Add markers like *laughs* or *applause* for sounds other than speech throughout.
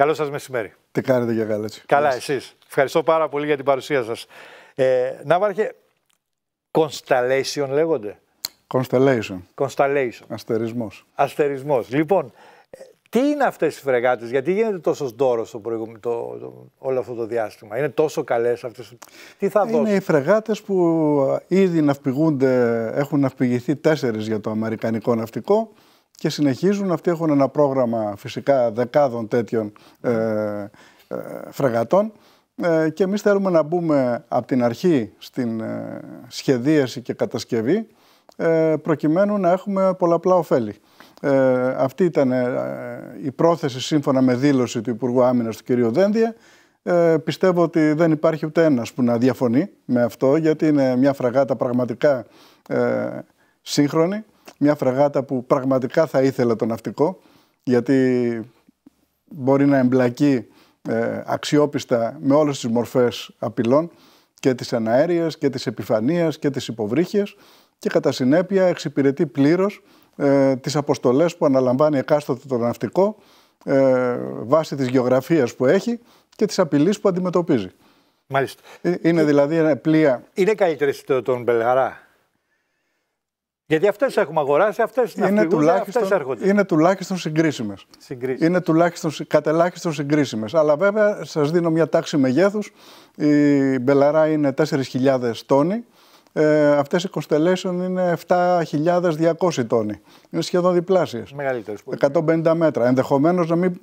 Καλό σας μεσημέρι. Τι κάνετε για καλά, έτσι. Καλά, εσείς. Ευχαριστώ πάρα πολύ για την παρουσία σας. Ε, Ναύαρχε, Constellation λέγονται. Constellation. Constellation. Αστερισμός. Αστερισμός. Λοιπόν, ε, τι είναι αυτές οι φρεγάτες, γιατί γίνεται τόσο δώρο το το, όλο αυτό το διάστημα, Είναι τόσο καλές αυτές. Τι θα δώσουν. Είναι οι φρεγάτες που ε, ήδη ναυπηγούνται, έχουν ναυπηγηθεί τέσσερις για το Αμερικανικό ναυτικό και συνεχίζουν. Αυτοί έχουν ένα πρόγραμμα φυσικά δεκάδων τέτοιων ε, ε, φρεγατών ε, και εμείς θέλουμε να μπούμε από την αρχή στην σχεδίαση και κατασκευή προκειμένου να έχουμε πολλαπλά ωφέλη. Αυτή ήταν η πρόθεση σύμφωνα με δήλωση του Υπουργού Άμυνας του κ. Δένδια. Πιστεύω ότι δεν υπάρχει ούτε ένας που να διαφωνεί με αυτό γιατί είναι μια φραγάτα πραγματικά σύγχρονη μια φρεγάτα που πραγματικά θα ήθελε το ναυτικό, γιατί μπορεί να εμπλακεί ε, αξιόπιστα με όλες τις μορφές απειλών και τις αναέριες και τις επιφανίες και τις υποβρύχιες και κατά συνέπεια εξυπηρετεί πλήρως ε, τις αποστολές που αναλαμβάνει εκάστοτε το ναυτικό ε, βάσει της γεωγραφίας που έχει και της απειλής που αντιμετωπίζει. Μάλιστα. Ε, είναι δηλαδή ένα πλοία... Είναι καλύτερη στον Μπελγαρά. Γιατί αυτές έχουμε αγοράσει, αυτές είναι είναι τουλάχιστον, αυτές έρχονται. Είναι τουλάχιστον συγκρίσιμες. Είναι τουλάχιστον κατελάχιστον συγκρίσιμες. Αλλά βέβαια σας δίνω μια τάξη μεγέθους. Η Μπελαρά είναι 4.000 τόνοι. Ε, Αυτές οι Constellation είναι 7.200 τόνοι. Είναι σχεδόν διπλάσιες. 150 μέτρα. Ενδεχομένως να μην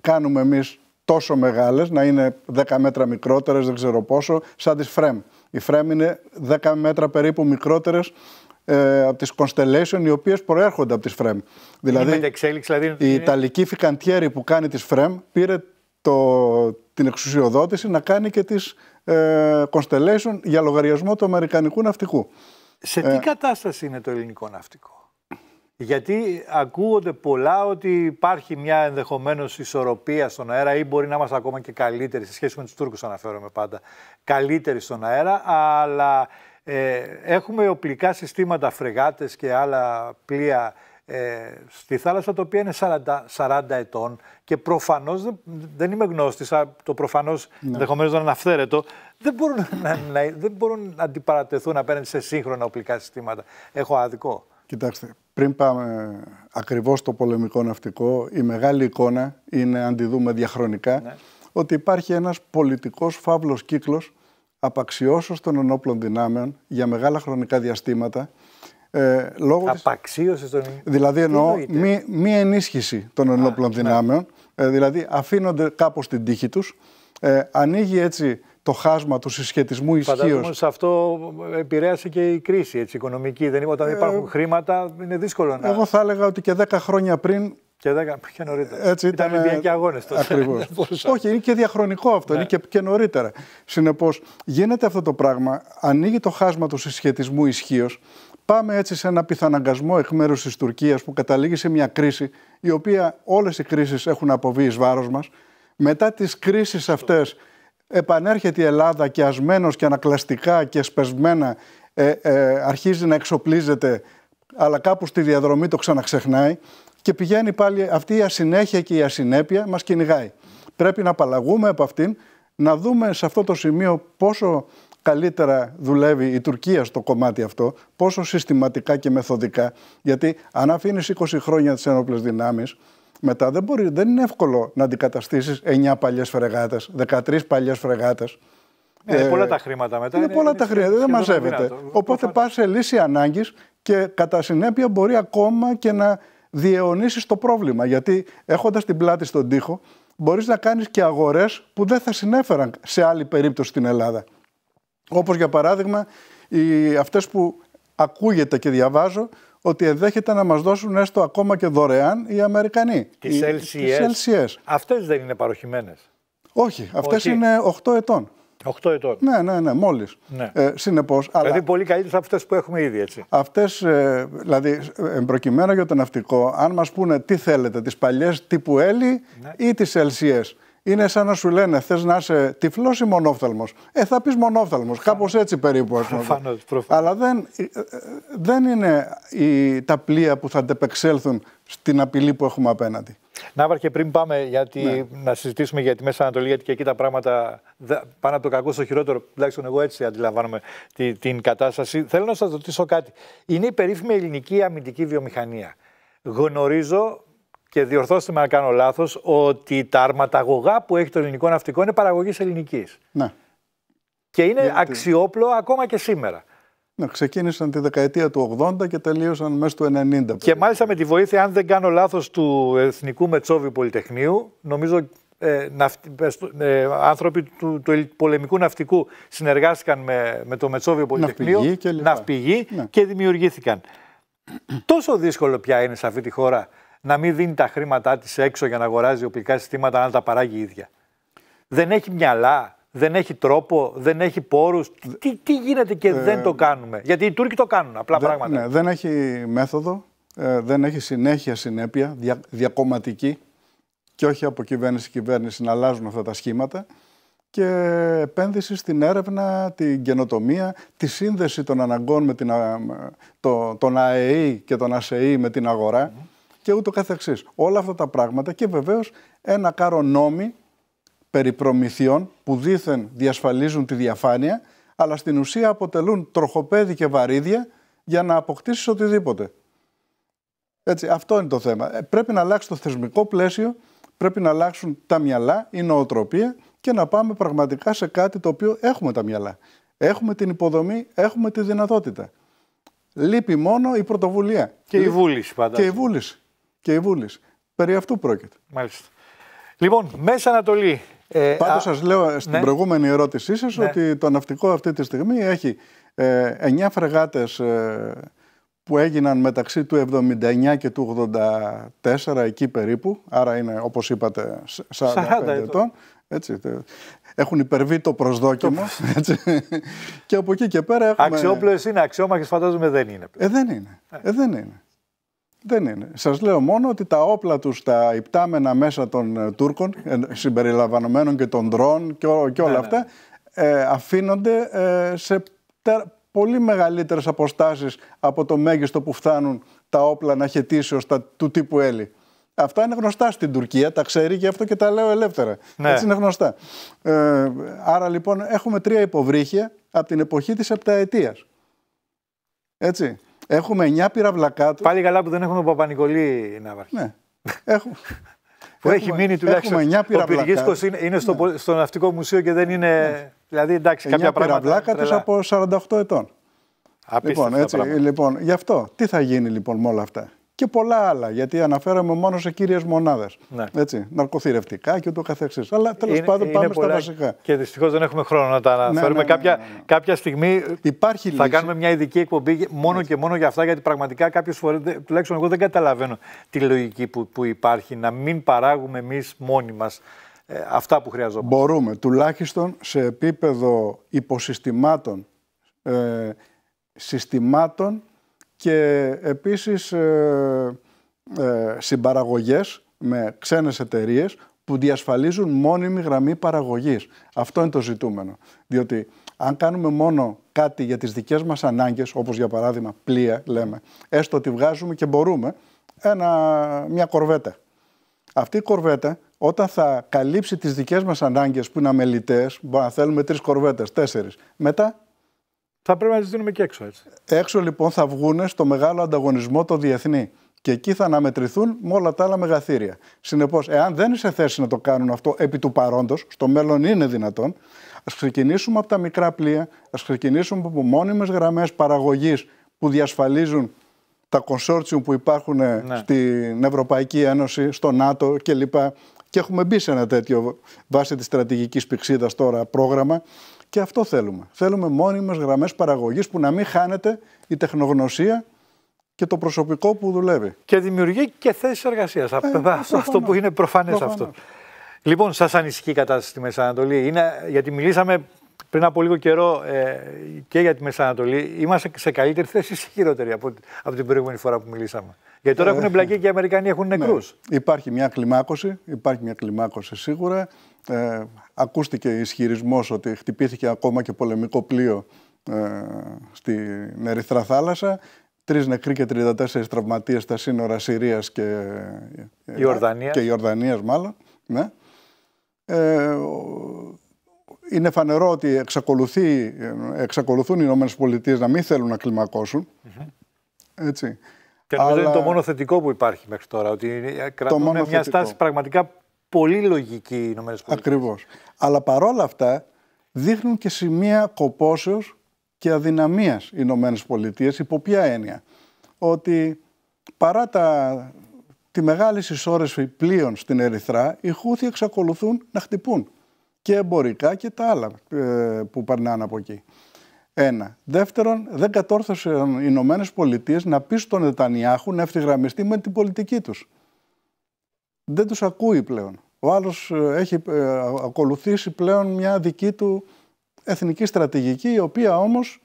κάνουμε εμείς τόσο μεγάλες, να είναι 10 μέτρα μικρότερες, δεν ξέρω πόσο, σαν τις Φρέμ. Οι FREM είναι 10 μέτρα περίπου μικρότερες ε, από τις Constellation οι οποίες προέρχονται από τις FREM. Δηλαδή, δηλαδή η Ιταλική φικαντιέρη που κάνει τις FREM πήρε το, την εξουσιοδότηση να κάνει και τις ε, Constellation για λογαριασμό του Αμερικανικού ναυτικού. Σε τι ε, κατάσταση είναι το ελληνικό ναυτικό. Γιατί ακούγονται πολλά ότι υπάρχει μια ενδεχομένως ισορροπία στον αέρα ή μπορεί να είμαστε ακόμα και καλύτεροι, σε σχέση με τους Τούρκους, αναφέρομαι πάντα, καλύτεροι στον αέρα, αλλά ε, έχουμε οπλικά συστήματα, φρεγάτες και άλλα πλοία ε, στη θάλασσα, τα οποία είναι 40, ετών και προφανώς, δεν, δεν είμαι γνώστης, το προφανώς ναι. ενδεχομένως να είναι δεν μπορούν *laughs* να, να, δεν μπορούν να αντιπαρατεθούν απέναντι σε σύγχρονα οπλικά συστήματα. Έχω άδικο. Κοιτάξτε, πριν πάμε ακριβώς στο πολεμικό ναυτικό, η μεγάλη εικόνα είναι, αντιδούμε διαχρονικά, ναι. ότι υπάρχει ένας πολιτικός φαύλος κύκλος απαξιώσεως των ενόπλων δυνάμεων για μεγάλα χρονικά διαστήματα. Ε, λόγω απαξίωσης των... Δηλαδή εννοώ μη, ενίσχυση των ενόπλων ναι. δυνάμεων, ε, δηλαδή αφήνονται κάπως την τύχη τους, ε, ανοίγει έτσι το χάσμα του συσχετισμού ισχύως. σε αυτό επηρέασε και η κρίση έτσι, οικονομική. Δεν είπα, όταν ε, υπάρχουν χρήματα, είναι δύσκολο να. Εγώ θα έλεγα ότι και 10 χρόνια πριν και, δέκα, και νωρίτερα. Έτσι ήταν Ολυμπιακοί αγώνες τότε. Ακριβώς. *laughs* Όχι, είναι και διαχρονικό αυτό. Είναι ναι. και, και νωρίτερα. Συνεπώς, γίνεται αυτό το πράγμα, ανοίγει το χάσμα του συσχετισμού ισχύως. Πάμε έτσι σε ένα πιθαναγκασμό εκ μέρους της Τουρκίας που καταλήγει σε μια κρίση, η οποία όλες οι κρίσεις έχουν αποβεί εις βάρος μας. Μετά τις κρίσεις αυτές, επανέρχεται η Ελλάδα και ασμένο και ανακλαστικά και σπεσμένα ε, ε, αρχίζει να εξοπλίζεται αλλά κάπου στη διαδρομή το ξαναξεχνάει και πηγαίνει πάλι αυτή η ασυνέχεια και η ασυνέπεια μας κυνηγάει. Πρέπει να απαλλαγούμε από αυτήν, να δούμε σε αυτό το σημείο πόσο καλύτερα δουλεύει η Τουρκία στο κομμάτι αυτό, πόσο συστηματικά και μεθοδικά, γιατί αν αφήνεις 20 χρόνια τις ενόπλες δυνάμεις, μετά δεν, μπορεί, δεν είναι εύκολο να αντικαταστήσεις 9 παλιές φρεγάτες, 13 παλιές φρεγάτες. Ε, είναι πολλά ε, τα χρήματα μετά. Είναι, είναι πολλά τα χρήματα, δεν μαζεύεται. Οπότε πας σε λύση ανάγκης και κατά συνέπεια μπορεί ακόμα και να διαιωνίσεις το πρόβλημα. Γιατί έχοντας την πλάτη στον τοίχο, μπορείς να κάνεις και αγορές που δεν θα συνέφεραν σε άλλη περίπτωση στην Ελλάδα. Όπως για παράδειγμα, αυτές που ακούγεται και διαβάζω ότι ενδέχεται να μας δώσουν έστω ακόμα και δωρεάν οι Αμερικανοί. Τις LCS. Τις Αυτές δεν είναι παροχημένες. Όχι, αυτές είναι 8 ετών. 8 ετών. Ναι, ναι, ναι, μόλις. Ναι. Ε, δηλαδή πολύ καλύτερες από αυτές που έχουμε ήδη, έτσι. Αυτές, ε, δηλαδή, προκειμένου για το ναυτικό, αν μας πούνε τι θέλετε, τις παλιές τύπου Έλλη e ή τι Ναι είναι σαν να σου λένε θες να είσαι τυφλός ή μονόφθαλμος. Ε, θα πεις μονόφθαλμος, κάπως έτσι περίπου. Προφανώ. Αλλά δεν, ε, ε, δεν είναι η, τα πλοία που θα αντεπεξέλθουν στην απειλή που έχουμε απέναντι. Ναύαρ, και πριν πάμε γιατί ναι. να συζητήσουμε για τη Μέση Ανατολή, γιατί και εκεί τα πράγματα πάνε από το κακό στο χειρότερο. Τουλάχιστον εγώ έτσι αντιλαμβάνομαι τη, την κατάσταση. Θέλω να σας ρωτήσω κάτι. Είναι η περίφημη ελληνική αμυντική βιομηχανία. Γνωρίζω και διορθώστε με να κάνω λάθος, ότι τα αρματαγωγά που έχει το ελληνικό ναυτικό είναι παραγωγής ελληνικής. Ναι. Και είναι Γιατί... αξιόπλο ακόμα και σήμερα. Ναι, ξεκίνησαν τη δεκαετία του 80 και τελείωσαν μέσα του 90. Και μάλιστα με τη βοήθεια, αν δεν κάνω λάθος, του Εθνικού Μετσόβιου Πολυτεχνείου, νομίζω ε, ε, ε άνθρωποι του, του, πολεμικού ναυτικού συνεργάστηκαν με, με το Μετσόβιο Πολυτεχνείο, ναυπηγοί και, ναι. και δημιουργήθηκαν. Τόσο δύσκολο πια είναι σε αυτή τη χώρα να μην δίνει τα χρήματά της έξω για να αγοράζει οπλικά συστήματα, να τα παράγει ίδια. Δεν έχει μυαλά, δεν έχει τρόπο, δεν έχει πόρους. Τι, τι γίνεται και ε, δεν το κάνουμε. Γιατί οι Τούρκοι το κάνουν απλά δε, πράγματα. Ναι, δεν έχει μέθοδο, ε, δεν έχει συνέχεια συνέπεια, διακομματική και όχι από κυβέρνηση κυβέρνηση να αλλάζουν αυτά τα σχήματα και επένδυση στην έρευνα, την καινοτομία, τη σύνδεση των αναγκών με την, το, τον ΑΕΗ και τον ΑΣΕΗ με την αγορά και ούτω καθεξής. Όλα αυτά τα πράγματα και βεβαίως ένα κάρο νόμι περί προμηθειών που δήθεν διασφαλίζουν τη διαφάνεια, αλλά στην ουσία αποτελούν τροχοπέδι και βαρύδια για να αποκτήσεις οτιδήποτε. Έτσι, αυτό είναι το θέμα. Ε, πρέπει να αλλάξει το θεσμικό πλαίσιο, πρέπει να αλλάξουν τα μυαλά, η νοοτροπία και να πάμε πραγματικά σε κάτι το οποίο έχουμε τα μυαλά. Έχουμε την υποδομή, έχουμε τη δυνατότητα. Λείπει μόνο η πρωτοβουλία. Και η βούληση Και η βούληση και η Περί αυτού πρόκειται. Μάλιστα. Λοιπόν, Μέσα Ανατολή. Ε, Πάντως σας λέω ε, στην ναι. προηγούμενη ερώτησή σας ναι. ότι το ναυτικό αυτή τη στιγμή έχει ε, 9 φρεγάτες ε, που έγιναν μεταξύ του 79 και του 84 εκεί περίπου, άρα είναι όπως είπατε 45 40 ετών. Έτσι, έχουν υπερβεί το προσδόκιμο. *laughs* έτσι. και από εκεί και πέρα έχουμε... Αξιόπλοες είναι, αξιόμαχες φαντάζομαι δεν είναι. Ε, δεν είναι. Ε, ε δεν είναι. Δεν είναι. Σας λέω μόνο ότι τα όπλα τους, τα υπτάμενα μέσα των ε, Τούρκων, ε, συμπεριλαμβανομένων και των ντρών και, και όλα ναι, ναι. αυτά, ε, αφήνονται σε πολύ μεγαλύτερες αποστάσεις από το μέγιστο που φτάνουν τα όπλα να ω του τύπου Έλλη. Αυτά είναι γνωστά στην Τουρκία, τα ξέρει και αυτό και τα λέω ελεύθερα. Ναι. Έτσι είναι γνωστά. Ε, άρα λοιπόν έχουμε τρία υποβρύχια από την εποχή της επταετίας. Έτσι. Έχουμε 9 πυραυλακάτου. Πάλι καλά που δεν έχουμε Παπα-Νικολή Ναύαρχη. Ναι. Έχουμε... *laughs* που έχει μείνει τουλάχιστον. Έχουμε 9 Ο Πυργίσκο είναι, είναι στο, ναι. Ναυτικό Μουσείο και δεν είναι. Ναι. Δηλαδή εντάξει, κάποια πράγματα. του από 48 ετών. Απίστευτα λοιπόν, λοιπόν, γι' αυτό τι θα γίνει λοιπόν με όλα αυτά και πολλά άλλα. Γιατί αναφέραμε μόνο σε κύριες μονάδες. Ναι. ναρκοθυρευτικά και ούτω καθεξής. Αλλά τέλος πάντων πάμε στα βασικά. Και δυστυχώς δεν έχουμε χρόνο να τα ναι, ναι, αναφέρουμε. Ναι, ναι, κάποια, ναι. κάποια στιγμή Υπάρχει θα κάνουμε μια ειδική εκπομπή μόνο και μόνο για αυτά. Γιατί πραγματικά κάποιε φορέ, τουλάχιστον εγώ δεν καταλαβαίνω τη λογική που, που υπάρχει να μην παράγουμε εμείς μόνοι μας ε, αυτά που χρειαζόμαστε. Μπορούμε τουλάχιστον σε επίπεδο υποσυστημάτων, ε, συστημάτων και επίσης ε, ε, συμπαραγωγές με ξένες εταιρείες που διασφαλίζουν μόνιμη γραμμή παραγωγής. Αυτό είναι το ζητούμενο. Διότι αν κάνουμε μόνο κάτι για τις δικές μας ανάγκες, όπως για παράδειγμα πλοία λέμε, έστω ότι βγάζουμε και μπορούμε, ένα, μια κορβέτα. Αυτή η κορβέτα όταν θα καλύψει τις δικές μας ανάγκες που είναι αμελητές, μπορεί να θέλουμε τρεις κορβέτες, τέσσερις, μετά θα πρέπει να τις δίνουμε και έξω, έτσι. Έξω λοιπόν θα βγουν στο μεγάλο ανταγωνισμό το διεθνή. Και εκεί θα αναμετρηθούν με όλα τα άλλα μεγαθύρια. Συνεπώς, εάν δεν είσαι θέση να το κάνουν αυτό επί του παρόντος, στο μέλλον είναι δυνατόν, ας ξεκινήσουμε από τα μικρά πλοία, ας ξεκινήσουμε από μόνιμες γραμμές παραγωγής που διασφαλίζουν τα κονσόρτσιου που υπάρχουν ε, ναι. στην Ευρωπαϊκή Ένωση, στο ΝΑΤΟ κλπ. Και έχουμε μπει σε ένα τέτοιο βάσει της στρατηγικής πηξίδας τώρα πρόγραμμα και αυτό θέλουμε. Θέλουμε μόνιμες γραμμές παραγωγής που να μην χάνεται η τεχνογνωσία και το προσωπικό που δουλεύει. Και δημιουργεί και θέσεις εργασίας. Ε, αυτό, που είναι προφανές αυτό. Λοιπόν, σας ανησυχεί η κατάσταση στη Μεσανατολή. Είναι, γιατί μιλήσαμε πριν από λίγο καιρό ε, και για τη Ανατολή. Είμαστε σε καλύτερη θέση ή χειρότερη από, από την προηγούμενη φορά που μιλήσαμε. Γιατί τώρα ε, έχουν εμπλακεί και οι Αμερικανοί έχουν νεκρούς. Ναι. Υπάρχει μια κλιμάκωση, υπάρχει μια κλιμάκωση σίγουρα ε, ακούστηκε ισχυρισμός ότι χτυπήθηκε ακόμα και πολεμικό πλοίο ε, στην Ερυθρά Θάλασσα. Τρεις νεκροί και 34 τραυματίες στα σύνορα Συρίας και ε, Ιορδανίας. Ιορδανίας μάλλον. Ναι. Ε, είναι φανερό ότι εξακολουθεί, ε, εξακολουθούν οι Ηνωμένες Πολιτείες να μην θέλουν να κλιμακωσουν Έτσι. Και νομίζω είναι το μόνο θετικό που υπάρχει μέχρι τώρα. Ότι κρατούν μια στάση πραγματικά πολύ λογική οι ΗΠΑ. Ακριβώς. Αλλά παρόλα αυτά δείχνουν και σημεία κοπόσεως και αδυναμίας οι Πολιτείες, Υπό ποια έννοια. Ότι παρά τα, τη μεγάλη συσσόρευση πλοίων στην Ερυθρά, οι Χούθοι εξακολουθούν να χτυπούν και εμπορικά και τα άλλα ε, που περνάνε από εκεί. Ένα. Δεύτερον, δεν κατόρθωσαν οι Ηνωμένες Πολιτείες να πει στον Νετανιάχου να ευθυγραμμιστεί με την πολιτική τους δεν τους ακούει πλέον. Ο άλλος ε, έχει ε, ακολουθήσει πλέον μια δική του εθνική στρατηγική, η οποία όμως...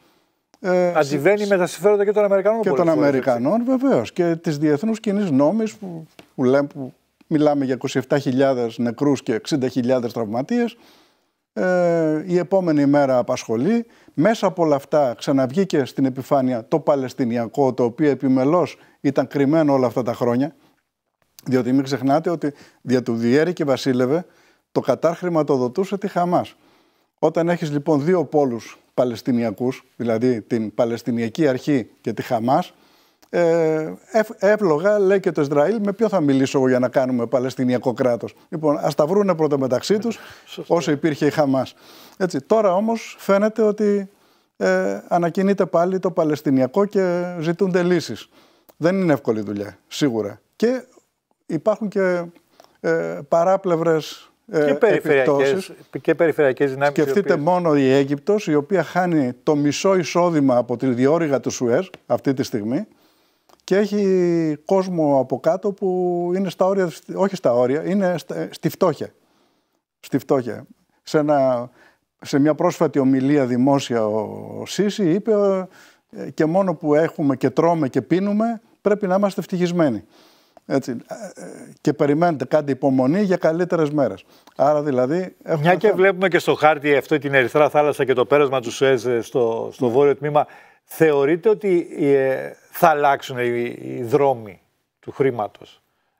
Ε, Αντιβαίνει με τα συμφέροντα και των Αμερικανών. Και των Αμερικανών βεβαίως. Και τις διεθνούς κοινής νόμης που, λέμε, που μιλάμε για 27.000 νεκρούς και 60.000 τραυματίες. Ε, η επόμενη μέρα απασχολεί. Μέσα από όλα αυτά ξαναβγήκε στην επιφάνεια το Παλαιστινιακό, το οποίο επιμελώς ήταν κρυμμένο όλα αυτά τα χρόνια. Διότι μην ξεχνάτε ότι δια του διέρη και βασίλευε το Κατάρ χρηματοδοτούσε τη Χαμάς. Όταν έχεις λοιπόν δύο πόλους Παλαιστινιακούς, δηλαδή την Παλαιστινιακή Αρχή και τη Χαμάς, ε, εύλογα λέει και το Ισραήλ με ποιο θα μιλήσω εγώ για να κάνουμε Παλαιστινιακό κράτος. Λοιπόν, ας τα βρούνε πρώτα μεταξύ τους, *laughs* όσο υπήρχε η Χαμάς. Τώρα όμως φαίνεται ότι ε, ανακοινείται πάλι το Παλαιστινιακό και ζητούνται λύσεις. Δεν είναι εύκολη δουλειά, σίγουρα. Και υπάρχουν και ε, παράπλευρες ε, και περιφερειακές, Και περιφερειακές δυνάμεις. Σκεφτείτε μόνο η Αίγυπτος, η οποία χάνει το μισό εισόδημα από τη διόρυγα του Σουέζ αυτή τη στιγμή και έχει κόσμο από κάτω που είναι στα όρια, όχι στα όρια, είναι στη φτώχεια. Στη φτώχεια. Σε, σε μια πρόσφατη ομιλία δημόσια ο Σίση είπε ε, και μόνο που έχουμε και τρώμε και πίνουμε πρέπει να είμαστε ευτυχισμένοι. Έτσι, ε, ε, και περιμένετε, κάντε υπομονή για καλύτερες μέρες. Άρα δηλαδή. Μια και βλέπουμε και στο χάρτη αυτό την Ερυθρά Θάλασσα και το πέρασμα του ΣΟΕΖ ε, στο, στο ναι. βόρειο τμήμα, θεωρείτε ότι θα αλλάξουν οι, οι δρόμοι του χρήματος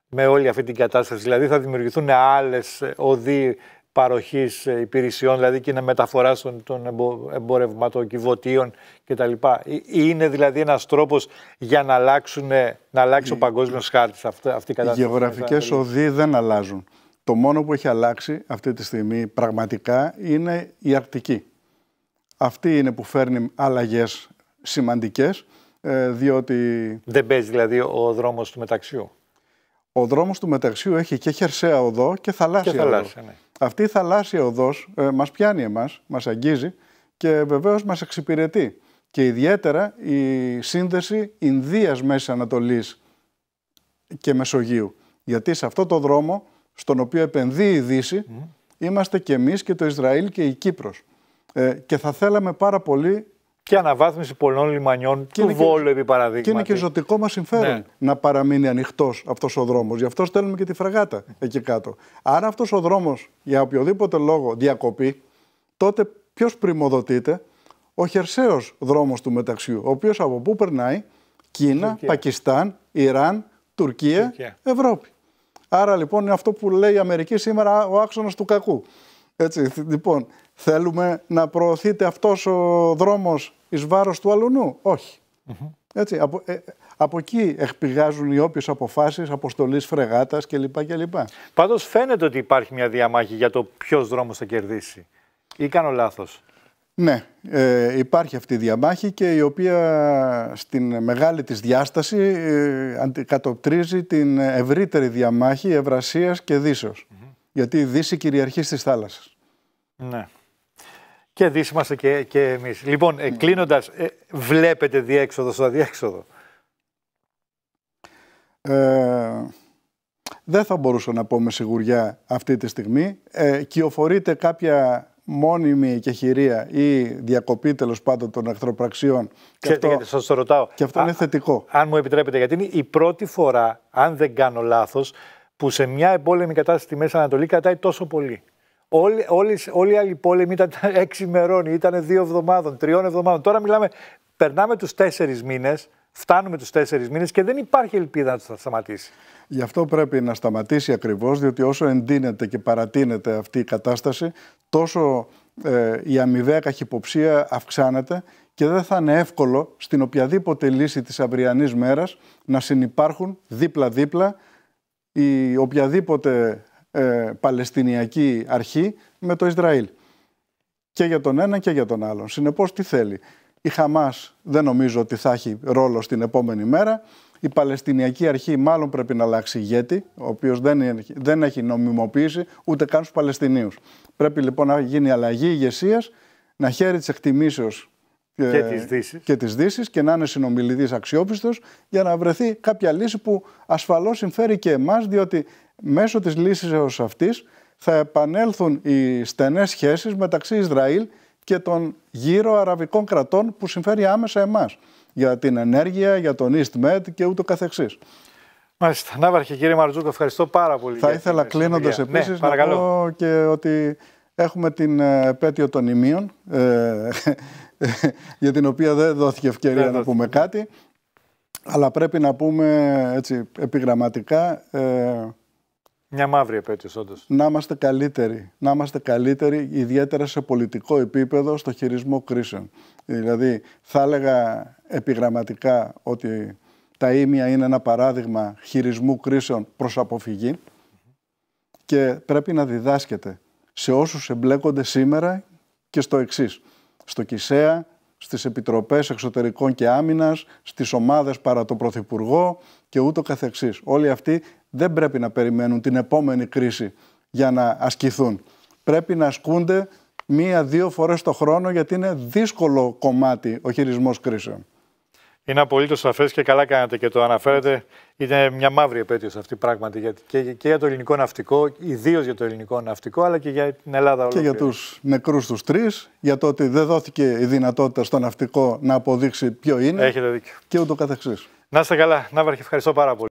με όλη αυτή την κατάσταση. Δηλαδή θα δημιουργηθούν άλλες οδοί παροχής ε, υπηρεσιών, δηλαδή και είναι μεταφοράς των, των εμπορευματοκιβωτίων κτλ. Ε, είναι δηλαδή ένας τρόπος για να, αλλάξουν, ε, να αλλάξει ο παγκόσμιος χάρτης αυτή, η κατάσταση. Οι γεωγραφικές οδοί δεν αλλάζουν. Το μόνο που έχει αλλάξει αυτή τη στιγμή πραγματικά είναι η Αρκτική. Αυτή είναι που φέρνει αλλαγές σημαντικές, διότι. Δεν παίζει δηλαδή ο δρόμος του μεταξιού. Ο δρόμος του μεταξιού έχει και χερσαία οδό και θαλάσσια, και θαλάσσια οδό. Ναι. Αυτή η θαλάσσια οδός ε, μας πιάνει εμάς, μας αγγίζει και βεβαίως μας εξυπηρετεί. Και ιδιαίτερα η σύνδεση Ινδίας Μέσης Ανατολής και Μεσογείου. Γιατί σε αυτό το δρόμο, στον οποίο επενδύει η Δύση, είμαστε και εμείς και το Ισραήλ και η Κύπρος. Ε, και θα θέλαμε πάρα πολύ και αναβάθμιση πολλών λιμανιών και του Βόλου, επί παραδείγματι. Και είναι και ζωτικό μας συμφέρον ναι. να παραμείνει ανοιχτός αυτός ο δρόμος. Γι' αυτό στέλνουμε και τη φραγάτα εκεί κάτω. Αν αυτός ο δρόμος για οποιοδήποτε λόγο διακοπεί, τότε ποιος πρημοδοτείται, ο χερσαίος δρόμος του μεταξιού, ο οποίος από πού περνάει, Κίνα, Τουρκία. Πακιστάν, Ιράν, Τουρκία, Τουρκία, Ευρώπη. Άρα λοιπόν είναι αυτό που περναει κινα πακισταν ιραν τουρκια τουρκια ευρωπη αρα λοιπον ειναι αυτο που λεει η Αμερική σήμερα ο άξονας του κακού. Έτσι, λοιπόν, θέλουμε να προωθείται αυτός ο δρόμος εις βάρος του αλουνού. Όχι. Έτσι, ε, από, εκεί εκπηγάζουν οι όποιες αποφάσεις αποστολής φρεγάτας κλπ. κλπ. πάντως φαίνεται ότι υπάρχει μια διαμάχη για το ποιος δρόμος θα κερδίσει. Ή κάνω λαθος Ναι, ε, υπάρχει αυτή η διαμάχη και η οποία στην μεγάλη της διάσταση ε, αντικατοπτρίζει την ευρύτερη διαμάχη Ευρασίας και Δύσεως γιατί η Δύση κυριαρχεί στις θάλασσες. Ναι. Και Δύση είμαστε και, και εμείς. Λοιπόν, ναι. ε, κλείνοντας, βλέπετε διέξοδο στο αδιέξοδο. Ε, δεν θα μπορούσα να πω με σιγουριά αυτή τη στιγμή. Ε, κυοφορείται κάποια μόνιμη κεχηρία ή διακοπή τέλος πάντων των εχθροπραξιών. Ξέρετε, αυτό... το ρωτάω. Και αυτό είναι θετικό. Αν μου επιτρέπετε, γιατί είναι η πρώτη φορά, αν δεν κάνω λάθος, που σε μια εμπόλεμη κατάσταση στη Μέση Ανατολή κρατάει τόσο πολύ. Όλοι, όλοι, όλοι οι άλλοι πόλεμοι ήταν *laughs* έξι ημερών, ήταν δύο εβδομάδων, τριών εβδομάδων. Τώρα μιλάμε, περνάμε τους τέσσερις μήνες, φτάνουμε τους τέσσερις μήνες και δεν υπάρχει ελπίδα να του σταματήσει. Γι' αυτό πρέπει να σταματήσει ακριβώς, διότι όσο εντείνεται και παρατείνεται αυτή η κατάσταση, τόσο ε, η αμοιβαία καχυποψία αυξάνεται και δεν θα είναι εύκολο στην οποιαδήποτε λύση της αυριανής μέρας να συνεπάρχουν δίπλα-δίπλα η οποιαδήποτε ε, Παλαιστινιακή αρχή με το Ισραήλ. Και για τον ένα και για τον άλλον. Συνεπώς τι θέλει. Η Χαμάς δεν νομίζω ότι θα έχει ρόλο στην επόμενη μέρα. Η Παλαιστινιακή αρχή μάλλον πρέπει να αλλάξει ηγέτη, ο οποίος δεν, δεν έχει νομιμοποίηση ούτε καν στους Παλαιστινίους. Πρέπει λοιπόν να γίνει αλλαγή ηγεσίας, να χαίρει της εκτιμήσεως και, τις Δύσης και τις και να είναι συνομιλητής αξιόπιστος για να βρεθεί κάποια λύση που ασφαλώς συμφέρει και εμάς διότι μέσω της λύσης ως αυτής θα επανέλθουν οι στενές σχέσεις μεταξύ Ισραήλ και των γύρω αραβικών κρατών που συμφέρει άμεσα εμάς για την ενέργεια, για τον Med και ούτω καθεξής. Μάλιστα. Ναύαρχε κύριε Μαρτζούκο, ευχαριστώ πάρα πολύ. Θα ήθελα κλείνοντας ναι, επίσης να πω και ότι έχουμε την ε, επέτειο των ημείων. Ε, *laughs* για την οποία δεν δόθηκε ευκαιρία να πούμε ναι. κάτι. Αλλά πρέπει να πούμε έτσι επιγραμματικά... Ε, μια μαύρη επέτειος, όντως. Να είμαστε καλύτεροι. Να είμαστε καλύτεροι ιδιαίτερα σε πολιτικό επίπεδο στο χειρισμό κρίσεων. Δηλαδή θα έλεγα επιγραμματικά ότι τα ίμια είναι ένα παράδειγμα χειρισμού κρίσεων προς αποφυγή και πρέπει να διδάσκεται σε όσους εμπλέκονται σήμερα και στο εξής στο ΚΙΣΕΑ, στις Επιτροπές Εξωτερικών και Άμυνας, στις ομάδες παρά το Πρωθυπουργό και ούτω καθεξής. Όλοι αυτοί δεν πρέπει να περιμένουν την επόμενη κρίση για να ασκηθούν. Πρέπει να ασκούνται μία-δύο φορές το χρόνο γιατί είναι δύσκολο κομμάτι ο χειρισμός κρίσεων. Είναι απολύτως σαφές και καλά κάνατε και το αναφέρετε. Είναι μια μαύρη επέτειο αυτή πράγματι γιατί και, για το ελληνικό ναυτικό, ιδίως για το ελληνικό ναυτικό, αλλά και για την Ελλάδα ολόκληρη. Και για τους νεκρούς τους τρεις, για το ότι δεν δόθηκε η δυνατότητα στο ναυτικό να αποδείξει ποιο είναι. Έχετε δίκιο. Και ούτω καθεξής. Να είστε καλά. Ναύαρχε, ευχαριστώ πάρα πολύ.